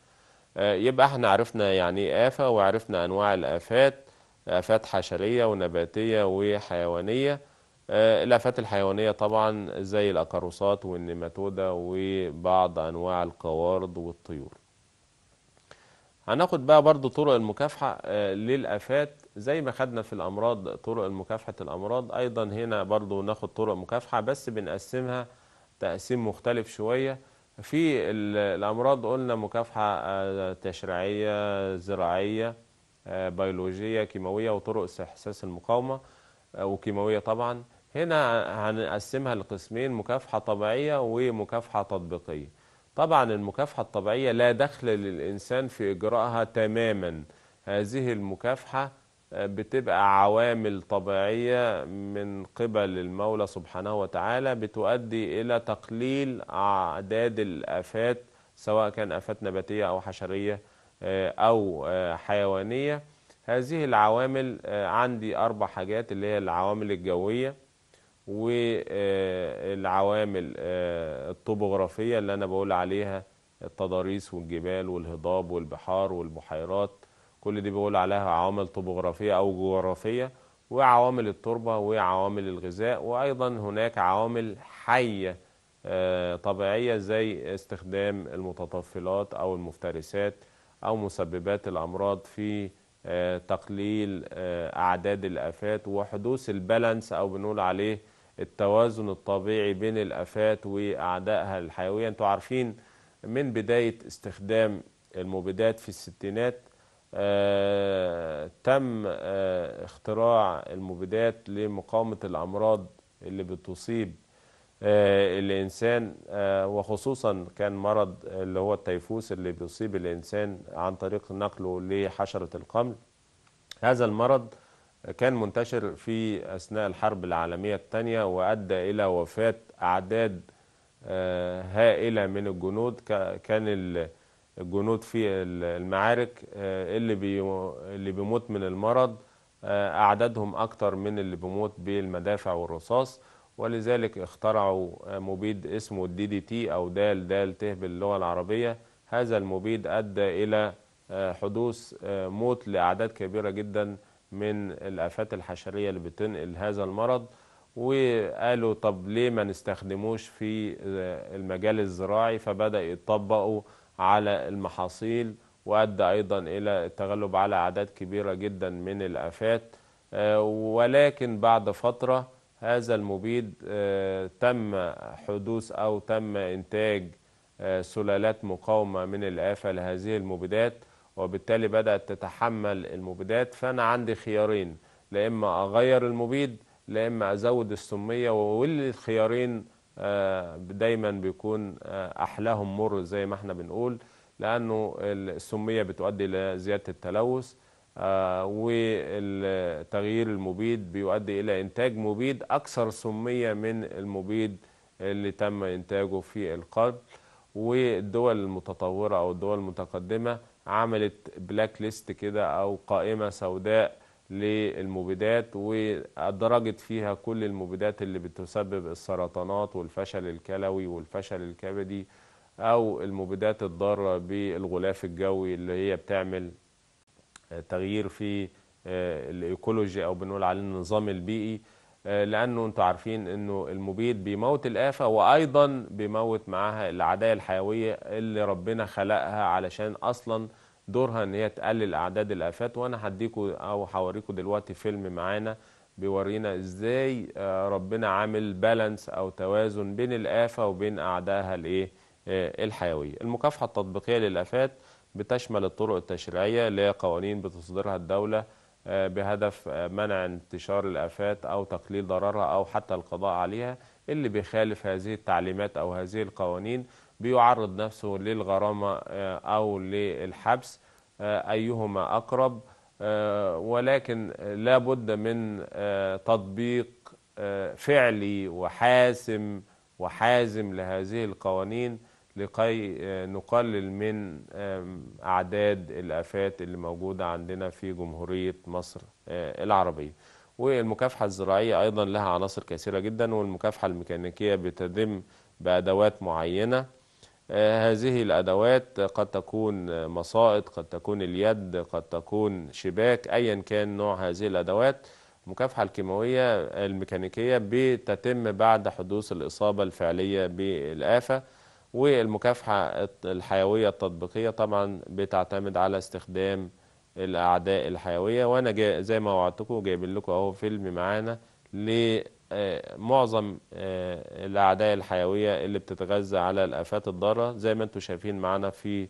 يبقى احنا عرفنا يعني ايه آفة وعرفنا أنواع الآفات آفات حشرية ونباتية وحيوانية آه، الآفات الحيوانية طبعا زي الاقاروصات والنيماتودا وبعض أنواع القوارض والطيور هناخد بقى برضو طرق المكافحة آه، للآفات زي ما خدنا في الأمراض طرق مكافحة الأمراض أيضا هنا برضو ناخد طرق مكافحة بس بنقسمها تقسيم مختلف شوية في الأمراض قلنا مكافحة آه، تشريعية زراعية بيولوجية كيماوية وطرق استحساس المقاومة وكيماوية طبعا هنا هنقسمها لقسمين مكافحة طبيعية ومكافحة تطبيقية طبعا المكافحة الطبيعية لا دخل للإنسان في إجراءها تماما هذه المكافحة بتبقى عوامل طبيعية من قبل المولى سبحانه وتعالى بتؤدي إلى تقليل أعداد الآفات سواء كان آفات نباتية أو حشرية آه، أو آه، حيوانية هذه العوامل آه، عندي أربع حاجات اللي هي العوامل الجوية والعوامل آه، الطبوغرافية اللي أنا بقول عليها التضاريس والجبال والهضاب والبحار والبحيرات كل دي بقول عليها عوامل طبوغرافية أو جغرافية وعوامل التربة وعوامل الغذاء وأيضا هناك عوامل حية آه، طبيعية زي استخدام المتطفلات أو المفترسات أو مسببات الأمراض في آه، تقليل أعداد الآفات وحدوث البالانس أو بنقول عليه التوازن الطبيعي بين الآفات وأعدائها الحيوية أنتوا عارفين من بداية استخدام المبيدات في الستينات آه، تم آه، اختراع المبيدات لمقاومة الأمراض اللي بتصيب آه، الإنسان وخصوصا كان مرض اللي هو التيفوس اللي بيصيب الإنسان عن طريق نقله لحشرة القمل هذا المرض كان منتشر في أثناء الحرب العالمية الثانية وأدى إلى وفاة أعداد آه، هائلة من الجنود كان الجنود في المعارك آه، اللي بيموت من المرض آه، أعدادهم أكتر من اللي بيموت بالمدافع والرصاص ولذلك اخترعوا مبيد اسمه الدي دي تي أو دال دال ت باللغة العربية هذا المبيد أدى إلى حدوث موت لأعداد كبيرة جداً من الآفات الحشرية اللي بتنقل هذا المرض وقالوا طب ليه ما نستخدموش في المجال الزراعي فبدأ يطبقوا على المحاصيل وأدى أيضا إلى التغلب على أعداد كبيرة جدا من الآفات آه، ولكن بعد فترة هذا المبيد آه، تم حدوث أو تم إنتاج آه، سلالات مقاومة من الآفة لهذه المبيدات وبالتالي بدأت تتحمل المبيدات فأنا عندي خيارين لا إما أغير المبيد لا إما أزود السمية والخيارين آه، دايما بيكون آه، أحلاهم مر زي ما احنا بنقول لأنه السمية بتؤدي إلى زيادة التلوث آه، وتغيير المبيد بيؤدي إلى إنتاج مبيد أكثر سمية من المبيد اللي تم إنتاجه في القرن والدول المتطورة أو الدول المتقدمة عملت بلاك ليست كده او قائمه سوداء للمبيدات وأدرجت فيها كل المبيدات اللي بتسبب السرطانات والفشل الكلوي والفشل الكبدي أو المبيدات الضارة بالغلاف الجوي اللي هي بتعمل آه، تغيير في آه، الإيكولوجي أو بنقول عليه النظام البيئي آه، لانه انتوا عارفين انه المبيد بيموت الافه وايضا بيموت معاها العدايا الحيويه اللي ربنا خلقها علشان اصلا دورها ان هي تقلل اعداد الافات وانا هديكوا او هوريكوا دلوقتي فيلم معانا بيورينا ازاي آه، ربنا عامل بالانس او توازن بين الافه وبين اعدائها الايه آه، الحيويه المكافحه التطبيقيه للافات بتشمل الطرق التشريعيه اللي هي قوانين بتصدرها الدوله آه، بهدف آه، منع انتشار الآفات أو تقليل ضررها أو حتى القضاء عليها اللي بيخالف هذه التعليمات أو هذه القوانين بيعرض نفسه للغرامة آه، أو للحبس أيهما أقرب ولكن لابد من تطبيق فعلي وحاسم وحازم لهذه القوانين لكي آه، نقلل من أعداد الآفات اللي موجودة عندنا في جمهورية مصر آه، العربية والمكافحة الزراعية أيضا لها عناصر كثيرة جدا والمكافحة الميكانيكية بتتم بأدوات معينة آه، هذه الأدوات قد تكون مصائد قد تكون اليد قد تكون شباك أيا كان نوع هذه الأدوات المكافحة الكيماوية الميكانيكية بتتم بعد حدوث الإصابة الفعلية بالآفة والمكافحة الحيوية التطبيقية طبعا بتعتمد على استخدام الأعداء الحيوية وأنا جاي زي ما وعدتكم جايب لكم أهو فيلم معانا لمعظم آه، آه، الأعداء الحيوية اللي بتتغذى على الآفات الضارة زي ما انتم شايفين معانا في آه،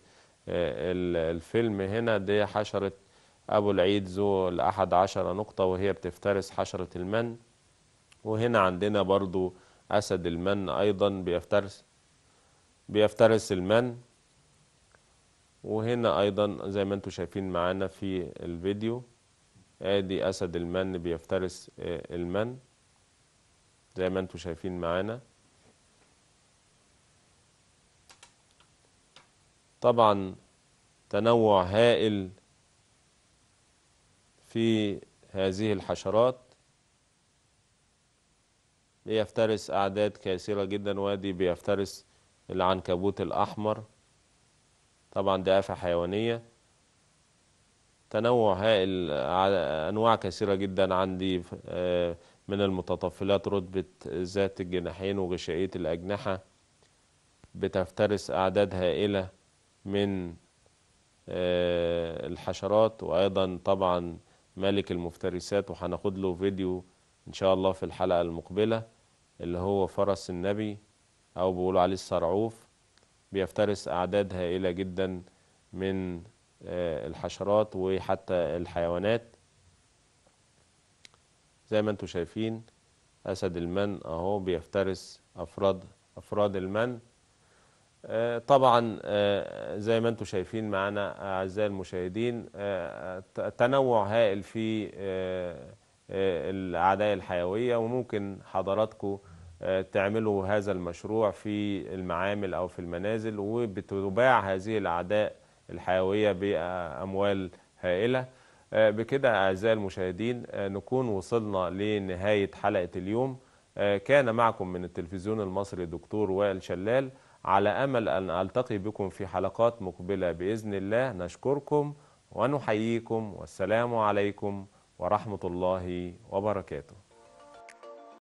الفيلم هنا دي حشرة أبو العيد ذو الأحد عشر نقطة وهي بتفترس حشرة المن وهنا عندنا برضو أسد المن أيضا بيفترس بيفترس المن وهنا ايضا زي ما انتم شايفين معانا في الفيديو ادي اسد المن بيفترس آه، المن زي ما انتم شايفين معانا طبعا تنوع هائل في هذه الحشرات بيفترس أعداد كثيرة جدا وادي بيفترس العنكبوت الأحمر طبعا دي آفة حيوانية تنوع هائل أنواع كثيرة جدا عندي آه، من المتطفلات رتبة ذات الجناحين وغشائية الأجنحة بتفترس أعداد هائلة من آه، الحشرات وأيضا طبعا ملك المفترسات وحناخد له فيديو إن شاء الله في الحلقة المقبلة اللي هو فرس النبي أو بيقولوا عليه الصرعوف بيفترس أعداد هائلة جدا من آه، الحشرات وحتى الحيوانات زي ما انتم شايفين أسد المن أهو بيفترس أفراد أفراد المن آه، طبعا آه، زي ما انتم شايفين معانا أعزائي المشاهدين تنوع هائل في الأعداء الحيوية وممكن حضراتكم تعملوا هذا المشروع في المعامل أو في المنازل وبتباع هذه الأعداء الحيوية بأموال هائلة آه، بكده أعزائي المشاهدين آه، نكون وصلنا لنهاية حلقة اليوم آه، كان معكم من التلفزيون المصري دكتور وائل شلال على أمل أن ألتقي بكم في حلقات مقبلة بإذن الله نشكركم ونحييكم والسلام عليكم ورحمة الله وبركاته